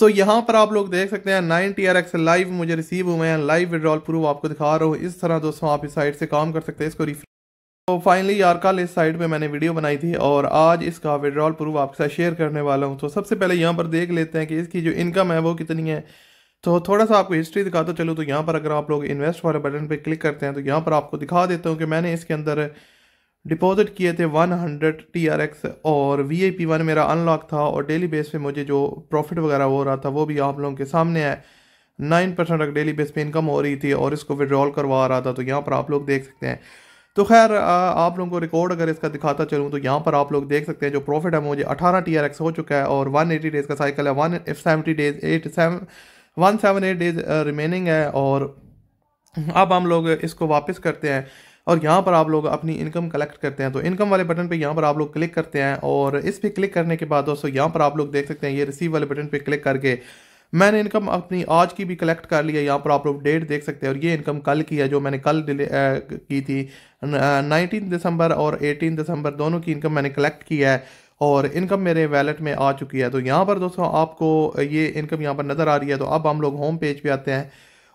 सो so, यहाँ पर आप लोग देख सकते हैं nine T R X live मुझे रिसीव हुए हैं लाइव विड्रॉल प्रूफ आपको दिखा रहा हूँ इस तरह दोस्तों आप इस साइड से काम कर सकते हैं इसको रिफ तो फाइनली यार कल इस साइड पे मैंने वीडियो बनाई थी और आज इसका विड्रॉल प्रूफ आपके साथ शेयर करने वाला हूँ तो सबसे पहले यहाँ पर देख लेते हैं कि इसकी जो इनकम है वो कितनी है तो थोड़ा सा आपको हिस्ट्री दिखाता चलो तो यहाँ पर अगर आप लोग इन्वेस्ट वाले बटन पर क्लिक करते हैं तो यहाँ पर आपको दिखा देता हूँ कि मैंने इसके अंदर डिपॉजिट किए थे 100 हंड्रेड टी आर एक्स और वी आई पी वन मेरा अनलॉक था और डेली बेस पे मुझे जो प्रॉफिट वगैरह हो रहा था वो भी आप लोगों के सामने है नाइन परसेंट तक डेली बेस पे इनकम हो रही थी और इसको विड्रॉल करवा रहा था तो यहाँ पर आप लोग देख सकते हैं तो खैर आप लोगों को रिकॉर्ड अगर इसका दिखाता चलूँ तो यहाँ पर आप लोग देख सकते हैं जो प्रॉफिट है मुझे अठारह टी आर एक्स हो चुका है और वन एटी डेज़ का साइकिल है one seventy days eight seven one seven eight days remaining है और अब हम लोग इसको वापस करते हैं और यहाँ पर आप लोग अपनी इनकम कलेक्ट करते हैं तो इनकम वाले बटन पर यहाँ पर आप लोग क्लिक करते हैं और इस पर क्लिक करने के बाद दोस्तों यहाँ पर आप लोग देख सकते हैं ये रिसीव वाले बटन पर क्लिक करके मैंने इनकम अपनी आज की भी कलेक्ट कर लिया यहाँ पर आप लोग डेट देख सकते हैं और ये इनकम कल की है जो मैंने कल डिले की थी नाइनटीन दिसंबर और एटीन दिसंबर दोनों की इनकम मैंने कलेक्ट की है और इनकम मेरे वैलेट में आ चुकी है तो यहाँ पर दोस्तों आपको ये इनकम यहाँ पर नज़र आ रही है तो अब हम लोग होम पेज पर आते हैं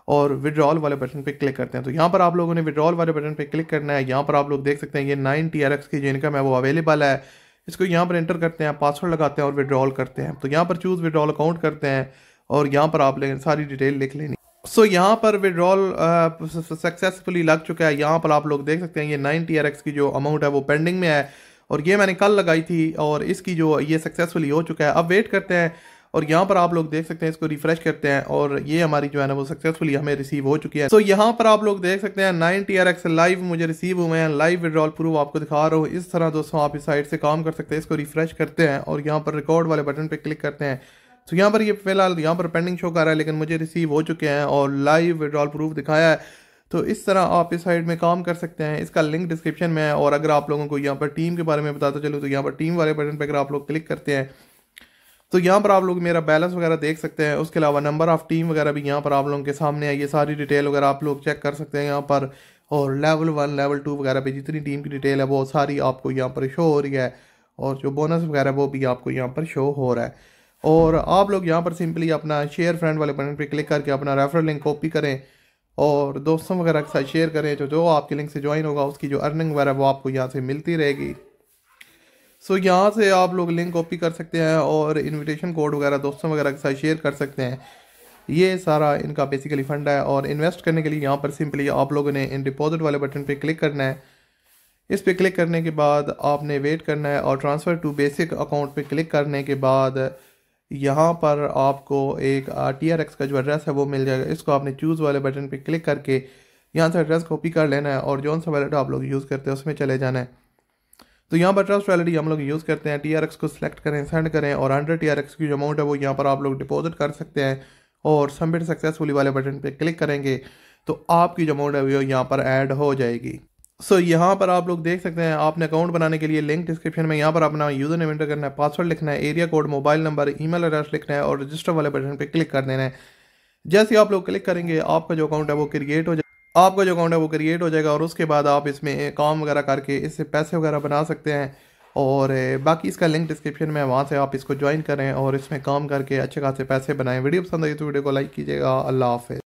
और विड्रॉल वाले बटन पे क्लिक करते हैं तो यहाँ पर आप लोगों ने विड्रॉल वाले बटन पे क्लिक करना है यहाँ पर आप लोग देख सकते हैं ये नाइन टी आर एक्स की जो इनकम है वो अवेलेबल है इसको यहाँ पर एंटर करते हैं पासवर्ड लगाते हैं और विड्रॉल करते हैं तो यहाँ पर चूज़ विड्रॉल अकाउंट करते हैं और यहाँ पर आप लेकिन सारी डिटेल लिख लेनी सो so, यहाँ पर विड्रॉल सक्सेसफुली uh, लग चुका है यहाँ पर आप लोग देख सकते हैं ये नाइन टी आर एक्स की जो अमाउंट है वो पेंडिंग में है और ये मैंने कल लगाई थी और इसकी जो ये सक्सेसफुली हो चुका है अब वेट करते हैं और यहाँ पर आप लोग देख सकते हैं इसको रिफ्रेश करते हैं और ये हमारी जो है ना वो सक्सेसफुली हमें रिसीव हो चुकी है सो so, यहाँ पर आप लोग देख सकते हैं nine T R X live मुझे रिसीव हुए हैं लाइव विड्रॉल प्रूफ आपको दिखा रहा हूँ इस तरह दोस्तों आप इस साइड से काम कर सकते हैं इसको रिफ्रेश करते हैं और यहाँ पर रिकॉर्ड वाले बटन पर क्लिक करते हैं तो यहाँ पर ये फिलहाल यहाँ पर पेंडिंग शो कर रहा है लेकिन मुझे रिसीव हो चुके हैं और लाइव विड्रॉल प्रूफ दिखाया है तो इस तरह आप इस साइड में काम कर सकते हैं इसका लिंक डिस्क्रिप्शन में है और अगर आप लोगों को यहाँ पर टीम के बारे में बताता चलूँ तो यहाँ पर टीम वाले बटन पर अगर आप लोग क्लिक करते हैं तो यहाँ पर आप लोग मेरा बैलेंस वगैरह देख सकते हैं उसके अलावा नंबर ऑफ़ टीम वगैरह भी यहाँ पर आप लोगों के सामने है ये सारी डिटेल वगैरह आप लोग चेक कर सकते हैं यहाँ पर और लेवल वन लेवल टू वगैरह पे जितनी टीम की डिटेल है वो सारी आपको यहाँ पर शो हो रही है और जो बोनस वगैरह वो भी आपको यहाँ पर शो हो रहा है और आप लोग यहाँ पर सिंपली अपना शेयर फ्रेंड वाले बटन पर क्लिक करके अपना रेफरल लिंक कॉपी करें और दोस्तों वगैरह के साथ शेयर करें तो जो आपके लिंक से ज्वाइन होगा उसकी जो अर्निंग वगैरह वो आपको यहाँ से मिलती रहेगी सो so, यहाँ से आप लोग लिंक कॉपी कर सकते हैं और इनविटेशन कोड वगैरह दोस्तों वगैरह के साथ शेयर कर सकते हैं ये सारा इनका बेसिकली फंड है और इन्वेस्ट करने के लिए यहाँ पर सिंपली आप लोगों ने इन डिपॉजिट वाले बटन पे क्लिक करना है इस पर क्लिक करने के बाद आपने वेट करना है और ट्रांसफ़र टू बेसिक अकाउंट पर क्लिक करने के बाद यहाँ पर आपको एक टी आर एक्स का जो एड्रेस है वो मिल जाएगा इसको आपने चूज़ वाले बटन पर क्लिक करके यहाँ से एड्रेस कॉपी कर लेना है और जौन सा वैलेट आप लोग यूज़ करते हैं उसमें चले जाना है तो यहाँ पर ट्रस्ट वैलिडी हम लोग यूज़ करते हैं टी को सिलेक्ट करें सेंड करें और अंडर टी की जो अमाउंट है वो यहाँ पर आप लोग डिपॉजिट कर सकते हैं और सबमिट सक्सेसफुली वाले बटन पर क्लिक करेंगे तो आपकी जो अमाउंट है वो यहाँ पर ऐड हो जाएगी सो so, यहाँ पर आप लोग देख सकते हैं आपने अकाउंट बनाने के लिए लिंक डिस्क्रिप्शन में यहाँ पर अपना यूज़र नेम एंटर करना है पासवर्ड लिखना है area code mobile number email address लिखना है और रजिस्टर वाले बटन पर क्लिक कर देना है जैसे आप लोग क्लिक करेंगे आपका जो अकाउंट है वो क्रिएट हो जाए आपका जो अकाउंट है वो क्रिएट हो जाएगा और उसके बाद आप इसमें काम वगैरह करके इससे पैसे वगैरह बना सकते हैं और बाकी इसका लिंक डिस्क्रिप्शन में है वहाँ से आप इसको ज्वाइन करें और इसमें काम करके अच्छे खासे पैसे बनाएं वीडियो पसंद आई तो वीडियो को लाइक कीजिएगा अल्लाह हाफ़